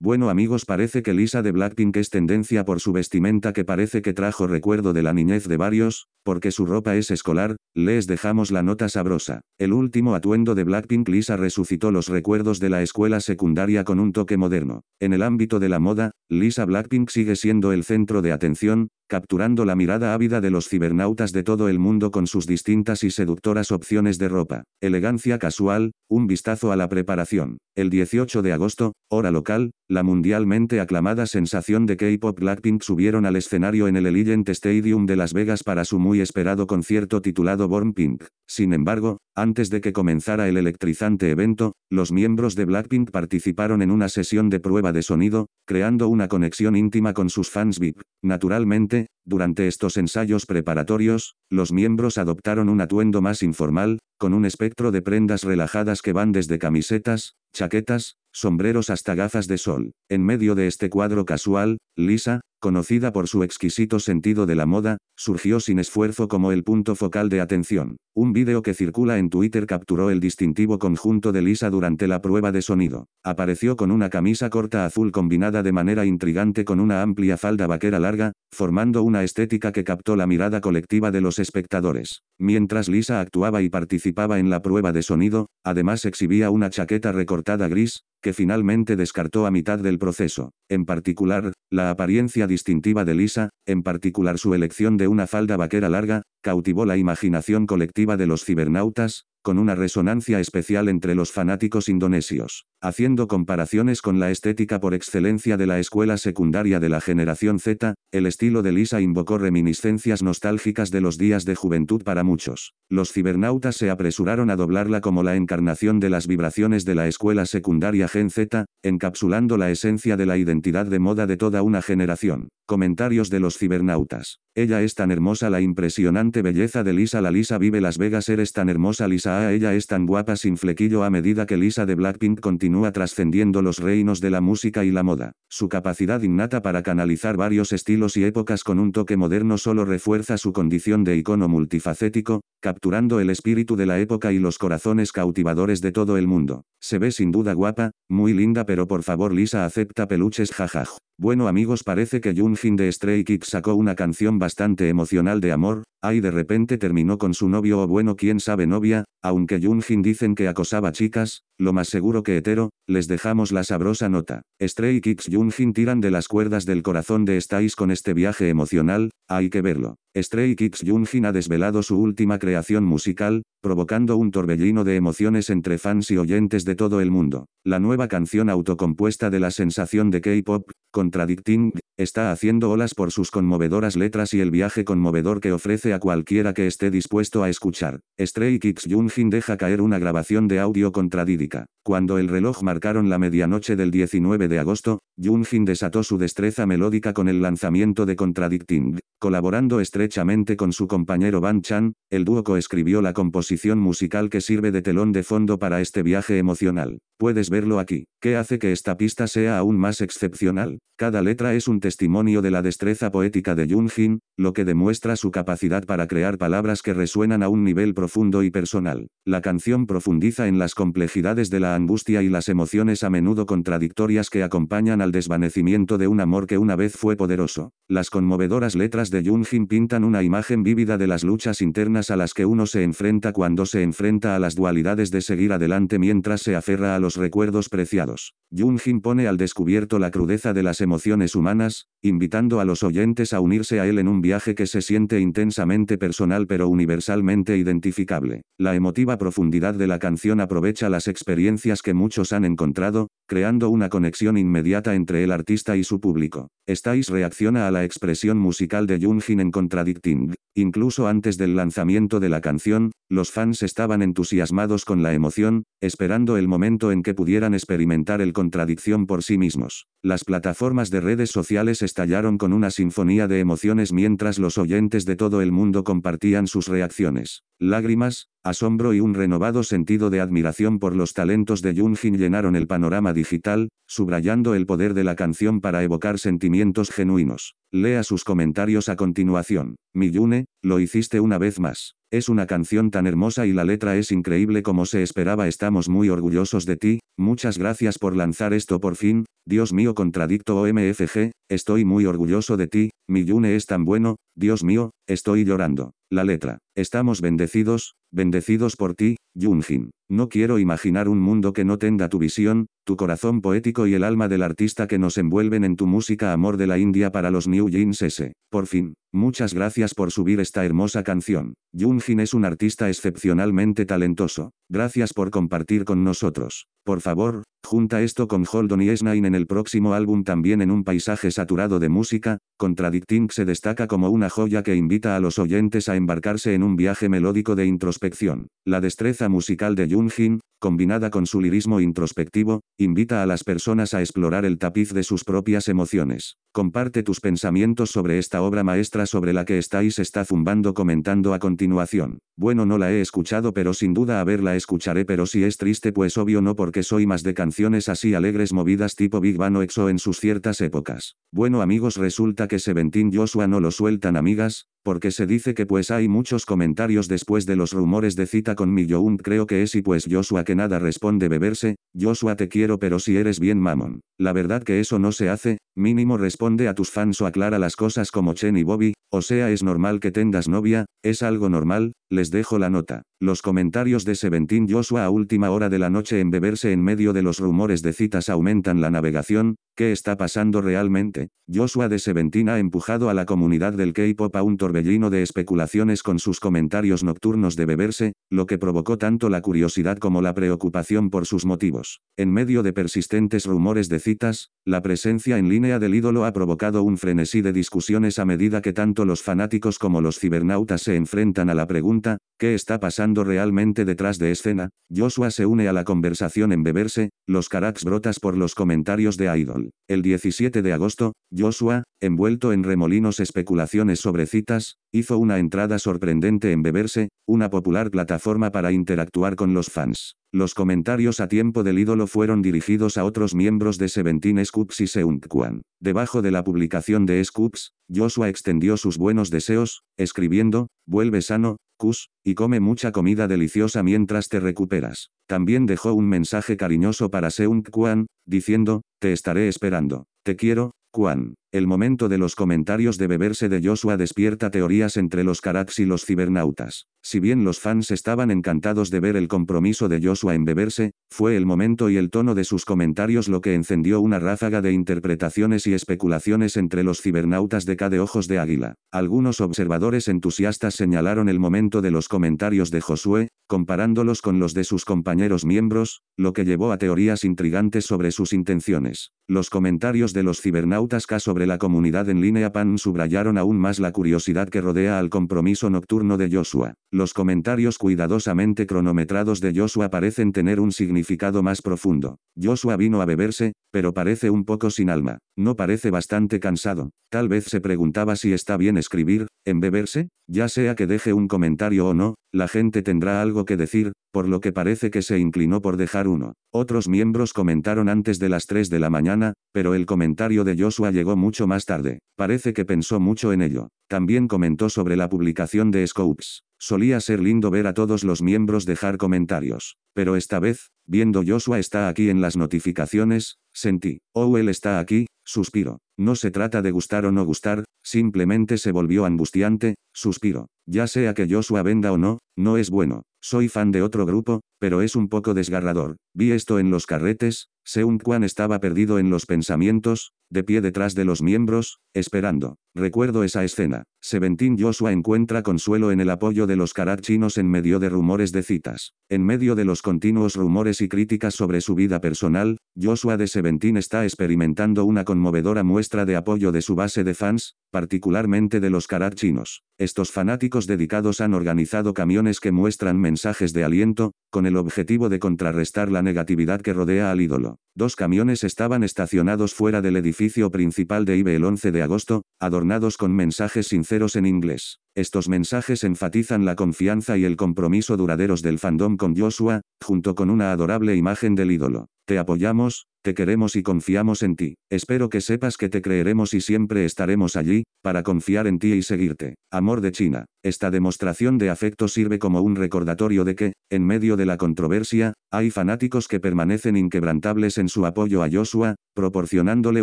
Bueno amigos parece que Lisa de Blackpink es tendencia por su vestimenta que parece que trajo recuerdo de la niñez de varios, porque su ropa es escolar, les dejamos la nota sabrosa. El último atuendo de Blackpink Lisa resucitó los recuerdos de la escuela secundaria con un toque moderno. En el ámbito de la moda, Lisa Blackpink sigue siendo el centro de atención, capturando la mirada ávida de los cibernautas de todo el mundo con sus distintas y seductoras opciones de ropa, elegancia casual, un vistazo a la preparación. El 18 de agosto, hora local, la mundialmente aclamada sensación de K-pop Blackpink subieron al escenario en el Allegiant Stadium de Las Vegas para su muy esperado concierto titulado Born Pink. Sin embargo, antes de que comenzara el electrizante evento, los miembros de Blackpink participaron en una sesión de prueba de sonido, creando una conexión íntima con sus fans VIP. Naturalmente, durante estos ensayos preparatorios, los miembros adoptaron un atuendo más informal, con un espectro de prendas relajadas que van desde camisetas, chaquetas, sombreros hasta gafas de sol. En medio de este cuadro casual, Lisa, conocida por su exquisito sentido de la moda, surgió sin esfuerzo como el punto focal de atención. Un vídeo que circula en Twitter capturó el distintivo conjunto de Lisa durante la prueba de sonido. Apareció con una camisa corta azul combinada de manera intrigante con una amplia falda vaquera larga, formando una estética que captó la mirada colectiva de los espectadores. Mientras Lisa actuaba y participaba en la prueba de sonido, además exhibía una chaqueta recortada gris, que finalmente descartó a mitad del proceso. En particular, la apariencia distintiva de Lisa, en particular su elección de una falda vaquera larga, cautivó la imaginación colectiva de los cibernautas, con una resonancia especial entre los fanáticos indonesios haciendo comparaciones con la estética por excelencia de la escuela secundaria de la generación Z, el estilo de Lisa invocó reminiscencias nostálgicas de los días de juventud para muchos. Los cibernautas se apresuraron a doblarla como la encarnación de las vibraciones de la escuela secundaria Gen Z, encapsulando la esencia de la identidad de moda de toda una generación. Comentarios de los cibernautas. Ella es tan hermosa la impresionante belleza de Lisa la Lisa vive Las Vegas eres tan hermosa Lisa a ah, ella es tan guapa sin flequillo a medida que Lisa de Blackpink continúa continúa trascendiendo los reinos de la música y la moda. Su capacidad innata para canalizar varios estilos y épocas con un toque moderno solo refuerza su condición de icono multifacético, capturando el espíritu de la época y los corazones cautivadores de todo el mundo. Se ve sin duda guapa, muy linda pero por favor Lisa acepta peluches jajaj. Bueno amigos parece que Junjin de Stray Kids sacó una canción bastante emocional de amor, ay de repente terminó con su novio o bueno quién sabe novia, aunque Junjin dicen que acosaba chicas, lo más seguro que hetero, les dejamos la sabrosa nota. Stray Kids Junjin tiran de las cuerdas del corazón de Estáis con este viaje emocional, hay que verlo. Stray Kids Junjin ha desvelado su última creación musical, provocando un torbellino de emociones entre fans y oyentes de todo el mundo. La nueva canción autocompuesta de la sensación de K-pop, Contradicting, está haciendo olas por sus conmovedoras letras y el viaje conmovedor que ofrece a cualquiera que esté dispuesto a escuchar. Stray Kids Junjin deja caer una grabación de audio contradídica. Cuando el reloj marcaron la medianoche del 19 de de agosto, Jin desató su destreza melódica con el lanzamiento de Contradicting. Colaborando estrechamente con su compañero Ban Chan, el dúo coescribió la composición musical que sirve de telón de fondo para este viaje emocional. Puedes verlo aquí, que hace que esta pista sea aún más excepcional. Cada letra es un testimonio de la destreza poética de Jung Jin, lo que demuestra su capacidad para crear palabras que resuenan a un nivel profundo y personal. La canción profundiza en las complejidades de la angustia y las emociones a menudo contradictorias que acompañan al desvanecimiento de un amor que una vez fue poderoso. Las conmovedoras letras de Jung Jin pintan una imagen vívida de las luchas internas a las que uno se enfrenta cuando se enfrenta a las dualidades de seguir adelante mientras se aferra a los recuerdos preciados. Jung-jin pone al descubierto la crudeza de las emociones humanas, invitando a los oyentes a unirse a él en un viaje que se siente intensamente personal pero universalmente identificable. La emotiva profundidad de la canción aprovecha las experiencias que muchos han encontrado, creando una conexión inmediata entre el artista y su público. Estáis reacciona a la expresión musical de Jung-jin en Contradicting, incluso antes del lanzamiento de la canción, los fans estaban entusiasmados con la emoción, esperando el momento en que pudieran experimentar el contradicción por sí mismos. Las plataformas de redes sociales estallaron con una sinfonía de emociones mientras los oyentes de todo el mundo compartían sus reacciones. Lágrimas, asombro y un renovado sentido de admiración por los talentos de Jin llenaron el panorama digital, subrayando el poder de la canción para evocar sentimientos genuinos. Lea sus comentarios a continuación. Mi Miyune, lo hiciste una vez más. Es una canción tan hermosa y la letra es increíble como se esperaba. Estamos muy orgullosos de ti, muchas gracias por lanzar esto por fin, Dios mío contradicto OMFG, estoy muy orgulloso de ti, mi Yune es tan bueno, Dios mío, estoy llorando. La letra. Estamos bendecidos, bendecidos por ti, Junjin. No quiero imaginar un mundo que no tenga tu visión, tu corazón poético y el alma del artista que nos envuelven en tu música Amor de la India para los New Jeans S. Por fin, muchas gracias por subir esta hermosa canción. Junjin es un artista excepcionalmente talentoso. Gracias por compartir con nosotros. Por favor, junta esto con Holden y Esnain en el próximo álbum también en un paisaje saturado de música, Contradicting se destaca como una joya que invita a los oyentes a embarcarse en un viaje melódico de introspección. La destreza musical de Junjin, combinada con su lirismo introspectivo, Invita a las personas a explorar el tapiz de sus propias emociones. Comparte tus pensamientos sobre esta obra maestra sobre la que estáis está zumbando comentando a continuación. Bueno no la he escuchado pero sin duda a verla escucharé pero si es triste pues obvio no porque soy más de canciones así alegres movidas tipo Big Bang o EXO en sus ciertas épocas. Bueno amigos resulta que Seventeen Joshua no lo sueltan amigas, porque se dice que pues hay muchos comentarios después de los rumores de cita con un creo que es y pues Joshua que nada responde beberse, Joshua te quiero pero si eres bien mamón, la verdad que eso no se hace, mínimo responde a tus fans o aclara las cosas como Chen y Bobby, o sea es normal que tengas novia, es algo normal, les dejo la nota. Los comentarios de Seventeen Joshua a última hora de la noche en beberse en medio de los rumores de citas aumentan la navegación, ¿qué está pasando realmente? Joshua de Seventeen ha empujado a la comunidad del K-Pop a un Bellino de especulaciones con sus comentarios nocturnos de beberse, lo que provocó tanto la curiosidad como la preocupación por sus motivos. En medio de persistentes rumores de citas, la presencia en línea del ídolo ha provocado un frenesí de discusiones a medida que tanto los fanáticos como los cibernautas se enfrentan a la pregunta, ¿qué está pasando realmente detrás de escena? Joshua se une a la conversación en beberse, los caracs brotas por los comentarios de Idol. El 17 de agosto, Joshua, envuelto en remolinos especulaciones sobre citas, hizo una entrada sorprendente en Beberse, una popular plataforma para interactuar con los fans. Los comentarios a tiempo del ídolo fueron dirigidos a otros miembros de Seventeen Scoops y Seungkwan. Debajo de la publicación de Scoops, Joshua extendió sus buenos deseos, escribiendo, vuelve sano, Kus, y come mucha comida deliciosa mientras te recuperas. También dejó un mensaje cariñoso para Seungkwan, diciendo, te estaré esperando. Te quiero, Juan, El momento de los comentarios de beberse de Joshua despierta teorías entre los Karats y los cibernautas. Si bien los fans estaban encantados de ver el compromiso de Joshua en beberse, fue el momento y el tono de sus comentarios lo que encendió una ráfaga de interpretaciones y especulaciones entre los cibernautas de cada ojos de águila. Algunos observadores entusiastas señalaron el momento de los comentarios de Josué, comparándolos con los de sus compañeros miembros, lo que llevó a teorías intrigantes sobre sus intenciones. Los comentarios de los cibernautas K sobre la comunidad en línea PAN subrayaron aún más la curiosidad que rodea al compromiso nocturno de Joshua. Los comentarios cuidadosamente cronometrados de Joshua parecen tener un significado más profundo. Joshua vino a beberse, pero parece un poco sin alma. No parece bastante cansado. Tal vez se preguntaba si está bien escribir, ¿En beberse? ya sea que deje un comentario o no, la gente tendrá algo que decir, por lo que parece que se inclinó por dejar uno. Otros miembros comentaron antes de las 3 de la mañana, pero el comentario de Joshua llegó mucho más tarde. Parece que pensó mucho en ello. También comentó sobre la publicación de Scopes. Solía ser lindo ver a todos los miembros dejar comentarios. Pero esta vez, viendo Joshua está aquí en las notificaciones, sentí, oh, él está aquí, Suspiro. No se trata de gustar o no gustar, simplemente se volvió angustiante, suspiro. Ya sea que Joshua venda o no, no es bueno. Soy fan de otro grupo, pero es un poco desgarrador. Vi esto en los carretes, Seung Kwan estaba perdido en los pensamientos, de pie detrás de los miembros, esperando. Recuerdo esa escena. Seventeen Joshua encuentra consuelo en el apoyo de los chinos en medio de rumores de citas. En medio de los continuos rumores y críticas sobre su vida personal, Joshua de Seventeen está experimentando una conmovedora muestra de apoyo de su base de fans, particularmente de los chinos. Estos fanáticos dedicados han organizado camiones que muestran mensajes de aliento, con el objetivo de contrarrestar la negatividad que rodea al ídolo. Dos camiones estaban estacionados fuera del edificio principal de IBE el 11 de agosto, adornados con mensajes sinceros en inglés. Estos mensajes enfatizan la confianza y el compromiso duraderos del fandom con Joshua, junto con una adorable imagen del ídolo. Te apoyamos, te queremos y confiamos en ti. Espero que sepas que te creeremos y siempre estaremos allí, para confiar en ti y seguirte. Amor de China. Esta demostración de afecto sirve como un recordatorio de que, en medio de la controversia, hay fanáticos que permanecen inquebrantables en su apoyo a Joshua, proporcionándole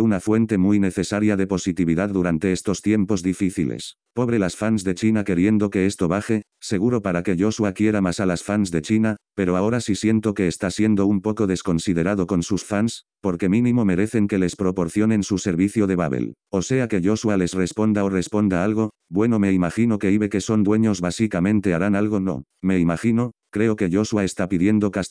una fuente muy necesaria de positividad durante estos tiempos difíciles. Pobre las fans de China queriendo que esto baje, seguro para que Joshua quiera más a las fans de China, pero ahora sí siento que está siendo un poco desconsiderado con sus fans, porque mínimo merecen que les proporcionen su servicio de Babel. O sea que Joshua les responda o responda algo, bueno me imagino que Ibe que son dueños básicamente harán algo no, me imagino, creo que Joshua está pidiendo castigo.